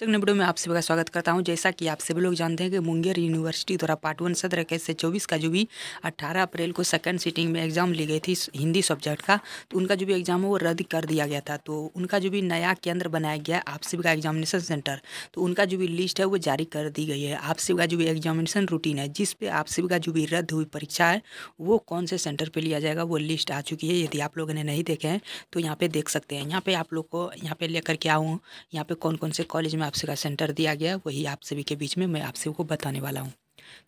sir में आप सभी का स्वागत करता हूं जैसा कि आप सभी लोग जानते हैं कि मुंगेर यूनिवर्सिटी द्वारा पार्ट वन सत्र इक्कीस से चौबीस का जो भी अट्ठारह अप्रैल को सेकंड सीटिंग में एग्जाम ली गई थी हिंदी सब्जेक्ट का तो उनका जो भी एग्जाम है वो रद्द कर दिया गया था तो उनका जो भी नया केंद्र बनाया गया आप सभी का एग्जामिनेशन सेंटर तो उनका जो भी लिस्ट है वो जारी कर दी गई है आप सभी का जो भी एग्जामिनेशन रूटीन है जिसपे आप सभी का जो भी रद्द हुई परीक्षा है वो कौन से सेंटर पर लिया जाएगा वो लिस्ट आ चुकी है यदि आप लोगों ने नहीं देखे हैं तो यहाँ पर देख सकते हैं यहाँ पर आप लोग को यहाँ पर लेकर के आऊँ यहाँ पर कौन कौन से कॉलेज में आपसे का सेंटर दिया गया वही आप सभी के बीच में मैं आप सभी को बताने वाला हूँ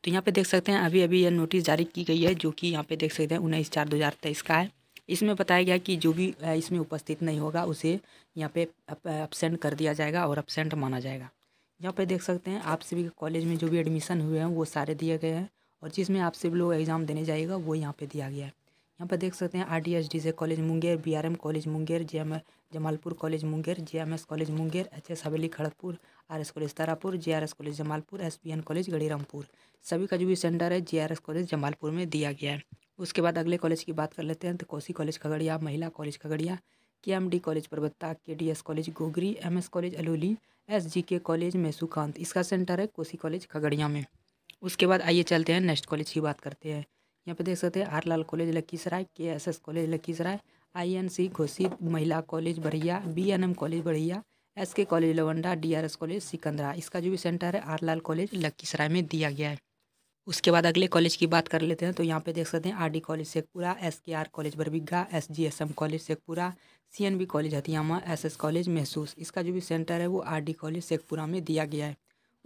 तो यहाँ पे देख सकते हैं अभी अभी यह नोटिस जारी की गई है जो कि यहाँ पे देख सकते हैं उन्नीस चार दो हज़ार तेईस का है इसमें बताया गया कि जो भी इसमें उपस्थित नहीं होगा उसे यहाँ पे अपसेंट कर दिया जाएगा और अपसेंट माना जाएगा यहाँ पे देख सकते हैं आप सभी के कॉलेज में जो भी एडमिशन हुए हैं वो सारे दिए गए हैं और जिसमें आप सभी लोग एग्ज़ाम देने जाएगा वो यहाँ पर दिया गया है यहाँ पर देख सकते हैं आर डी एस डी से college Munger B R M college Munger J M Jamalpur college Munger J M S college Munger H S Haveli Kharagpur R S college Tarapur J R S college Jamalpur S B N college Garhirampur सभी का जो भी सेंटर है J R S college Jamalpur में दिया गया है उसके बाद अगले कॉलेज की बात कर लेते हैं तो कोसी कॉलेज खगड़िया महिला कॉलेज खगड़िया के M D college Parbatta K D S college Gogri M S college Alauli S G K college मैसूकांत इसका सेंटर है कोसी कॉलेज खगड़िया में उसके बाद आइए चलते हैं नेक्स्ट कॉलेज की बात करते हैं यहाँ पे देख सकते हैं are Lal college Lakhisarai K S S college Lakhisarai I N C घोषित महिला college Barhiya B N M college Barhiya S K college Lawanda D R S college Sikandra इसका जो भी सेंटर है आर लाल कॉलेज लखीसराय में दिया गया है उसके बाद अगले कॉलेज की बात कर लेते हैं तो यहाँ पे देख सकते हैं R D college Sheikhpura S K R college Barbigha S G S M college Sheikhpura C N B college Hathiyama S S college महसूस इसका जो भी सेंटर है वो आर डी कॉलेज शेखपुरा में दिया गया है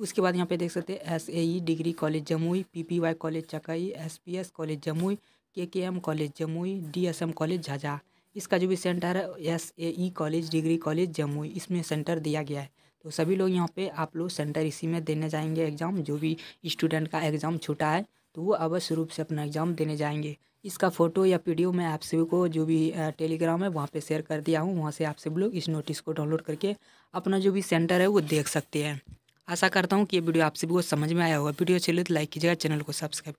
उसके बाद यहाँ पे देख सकते हैं S A E degree college Jamui P P Y college Chakai S P S college Jamui K K M college Jamui D S M college Jhajha इसका जो भी सेंटर है S A E college degree college Jamui इसमें सेंटर दिया गया है तो सभी लोग यहाँ पे आप लोग सेंटर इसी में देने जाएंगे एग्ज़ाम जो भी स्टूडेंट का एग्ज़ाम छूटा है तो वो अवश्य रूप से अपना एग्ज़ाम देने जाएंगे इसका फ़ोटो या वीडियो मैं आप सभी को जो भी टेलीग्राम है वहाँ पे शेयर कर दिया हूँ वहाँ से आप सभी लोग इस नोटिस को डाउनलोड करके अपना जो भी सेंटर है वो देख सकते हैं आशा करता हूँ कि ये वीडियो आपसे भी वो समझ में आया होगा वीडियो अच्छी लगे तो लाइक कीजिएगा चैनल को सब्सक्राइब